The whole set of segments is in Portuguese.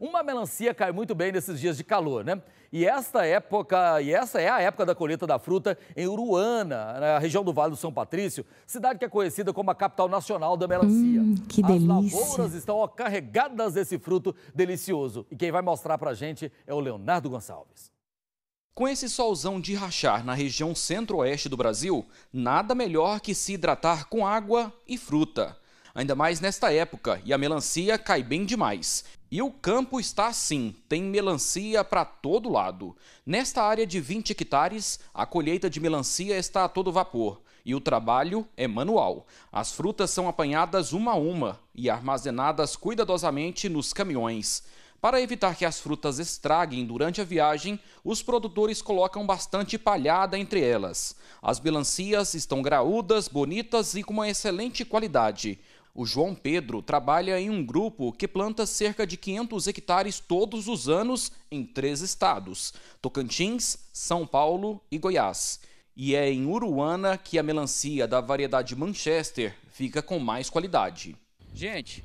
Uma melancia cai muito bem nesses dias de calor, né? E esta época, e essa é a época da colheita da fruta em Uruana, na região do Vale do São Patrício, cidade que é conhecida como a capital nacional da melancia. Hum, que As delícia! As lavouras estão ó, carregadas desse fruto delicioso. E quem vai mostrar pra gente é o Leonardo Gonçalves. Com esse solzão de rachar na região centro-oeste do Brasil, nada melhor que se hidratar com água e fruta ainda mais nesta época, e a melancia cai bem demais. E o campo está assim, tem melancia para todo lado. Nesta área de 20 hectares, a colheita de melancia está a todo vapor e o trabalho é manual. As frutas são apanhadas uma a uma e armazenadas cuidadosamente nos caminhões. Para evitar que as frutas estraguem durante a viagem, os produtores colocam bastante palhada entre elas. As melancias estão graúdas, bonitas e com uma excelente qualidade. O João Pedro trabalha em um grupo que planta cerca de 500 hectares todos os anos em três estados: Tocantins, São Paulo e Goiás. E é em Uruana que a melancia da variedade Manchester fica com mais qualidade. Gente,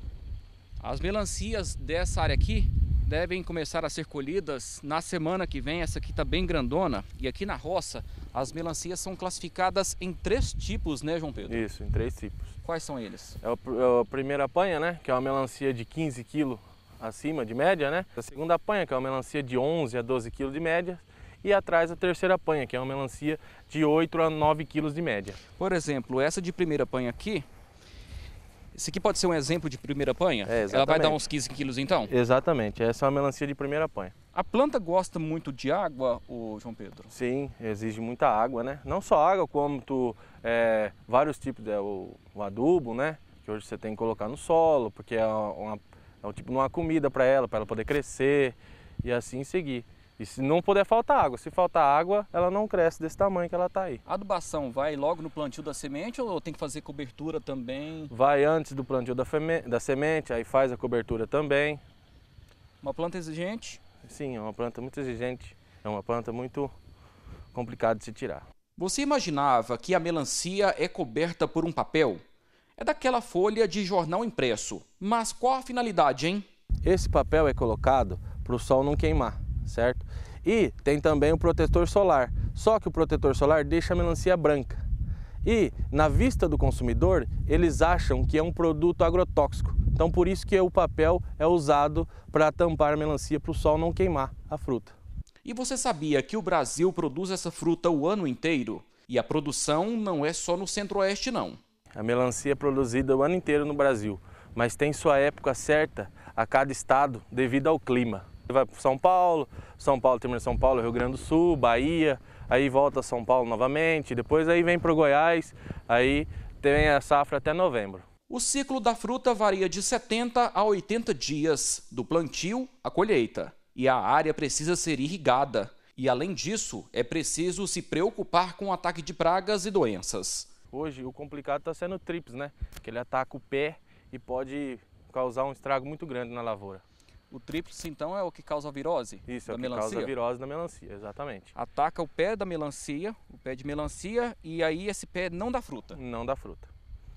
as melancias dessa área aqui devem começar a ser colhidas na semana que vem. Essa aqui está bem grandona. E aqui na roça, as melancias são classificadas em três tipos, né, João Pedro? Isso, em três tipos. Quais são eles? É o, a é primeira apanha, né? Que é uma melancia de 15 quilos acima de média, né? A segunda apanha, que é uma melancia de 11 a 12 quilos de média. E atrás a terceira apanha, que é uma melancia de 8 a 9 quilos de média. Por exemplo, essa de primeira apanha aqui, isso aqui pode ser um exemplo de primeira panha? É, Ela vai dar uns 15 quilos então? Exatamente, essa é uma melancia de primeira panha. A planta gosta muito de água, o João Pedro? Sim, exige muita água, né? Não só água, como tu, é, vários tipos, de né? o, o, adubo, né? Que hoje você tem que colocar no solo, porque é, uma, é um tipo de uma comida para ela, para ela poder crescer e assim seguir. E se não puder faltar água, se faltar água, ela não cresce desse tamanho que ela está aí. A adubação vai logo no plantio da semente ou tem que fazer cobertura também? Vai antes do plantio da, da semente, aí faz a cobertura também. Uma planta exigente? Sim, é uma planta muito exigente, é uma planta muito complicada de se tirar. Você imaginava que a melancia é coberta por um papel? É daquela folha de jornal impresso. Mas qual a finalidade, hein? Esse papel é colocado para o sol não queimar certo? E tem também o protetor solar, só que o protetor solar deixa a melancia branca. E, na vista do consumidor, eles acham que é um produto agrotóxico. Então, por isso que o papel é usado para tampar a melancia para o sol não queimar a fruta. E você sabia que o Brasil produz essa fruta o ano inteiro? E a produção não é só no centro-oeste, não. A melancia é produzida o ano inteiro no Brasil, mas tem sua época certa a cada estado devido ao clima. Vai para São Paulo, São Paulo termina São Paulo, Rio Grande do Sul, Bahia, aí volta a São Paulo novamente, depois aí vem para o Goiás, aí tem a safra até novembro. O ciclo da fruta varia de 70 a 80 dias, do plantio à colheita, e a área precisa ser irrigada. E além disso, é preciso se preocupar com o ataque de pragas e doenças. Hoje o complicado está sendo o trips, né? Que ele ataca o pé e pode causar um estrago muito grande na lavoura. O tríplice, então, é o que causa a virose Isso, da é o que melancia. causa a virose da melancia, exatamente. Ataca o pé da melancia, o pé de melancia, e aí esse pé não dá fruta. Não dá fruta.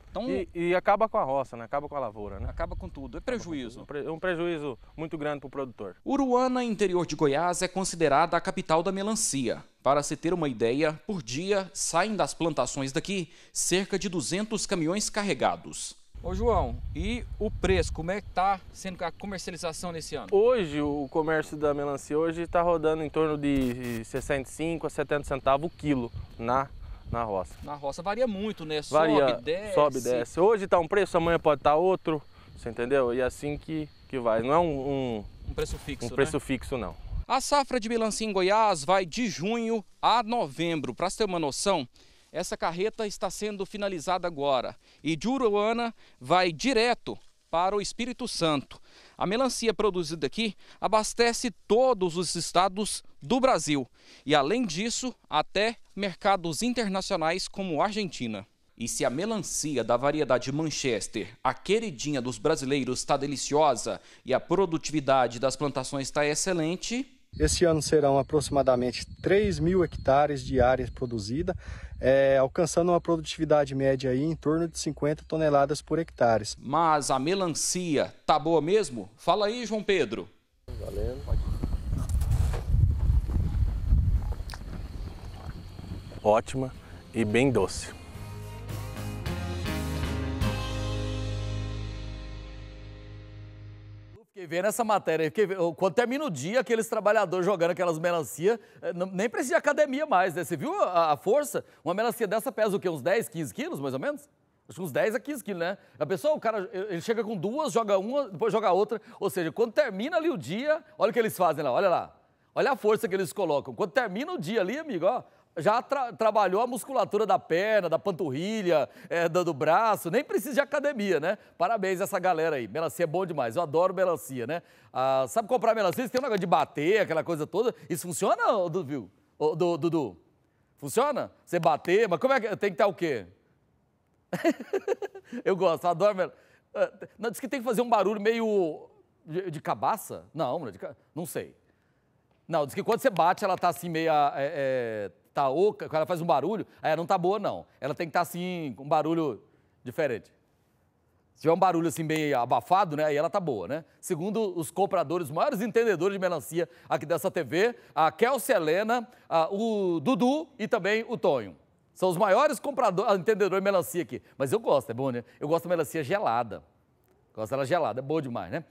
Então, e, e acaba com a roça, né? acaba com a lavoura. Né? Acaba com tudo, é prejuízo. É um prejuízo muito grande para o produtor. Uruana, interior de Goiás, é considerada a capital da melancia. Para se ter uma ideia, por dia saem das plantações daqui cerca de 200 caminhões carregados. Ô João, e o preço, como é que tá sendo a comercialização nesse ano? Hoje o comércio da melancia hoje está rodando em torno de 65 a 70 centavos o quilo na, na roça. Na roça varia muito, né? Varia, sobe, desce. Sobe, desce. Hoje está um preço, amanhã pode estar tá outro, você entendeu? E assim que, que vai. Não é um, um, um preço fixo. Um né? preço fixo, não. A safra de melancia em Goiás vai de junho a novembro. Para você ter uma noção, essa carreta está sendo finalizada agora e de Uruana vai direto para o Espírito Santo. A melancia produzida aqui abastece todos os estados do Brasil e, além disso, até mercados internacionais como a Argentina. E se a melancia da variedade Manchester, a queridinha dos brasileiros, está deliciosa e a produtividade das plantações está excelente, este ano serão aproximadamente 3 mil hectares de área produzida, é, alcançando uma produtividade média aí em torno de 50 toneladas por hectare. Mas a melancia tá boa mesmo? Fala aí, João Pedro. Valendo. Ótima e bem doce. vê nessa matéria, porque quando termina o dia, aqueles trabalhadores jogando aquelas melancia, eh, nem precisa de academia mais, né? Você viu a, a força? Uma melancia dessa pesa o quê? Uns 10, 15 quilos, mais ou menos? Acho que uns 10 a 15 quilos, né? A pessoa, o cara, ele chega com duas, joga uma, depois joga outra. Ou seja, quando termina ali o dia, olha o que eles fazem lá, olha lá. Olha a força que eles colocam. Quando termina o dia ali, amigo, ó, já tra trabalhou a musculatura da perna, da panturrilha, é, do, do, braço, nem precisa de academia, né? Parabéns a essa galera aí. Melancia é bom demais, eu adoro melancia, né? Ah, sabe comprar melancia? Você tem um negócio de bater, aquela coisa toda. Isso funciona, Dudu? Dudu? Funciona? Você bater, mas como é que. Tem que ter o quê? eu gosto, eu adoro melancia. Ah, não, diz que tem que fazer um barulho meio de, de cabaça? Não, é de, não sei. Não, diz que quando você bate, ela tá assim meio ah, é, é, tá oca, ela faz um barulho, aí não tá boa, não. Ela tem que estar tá, assim, com um barulho diferente. Se tiver um barulho assim bem abafado, né? Aí ela tá boa, né? Segundo os compradores, os maiores entendedores de melancia aqui dessa TV, a Kelsey Helena, a, o Dudu e também o Tonho. São os maiores compradores, ah, entendedores de melancia aqui. Mas eu gosto, é bom, né? Eu gosto de melancia gelada. Gosto dela gelada, é boa demais, né?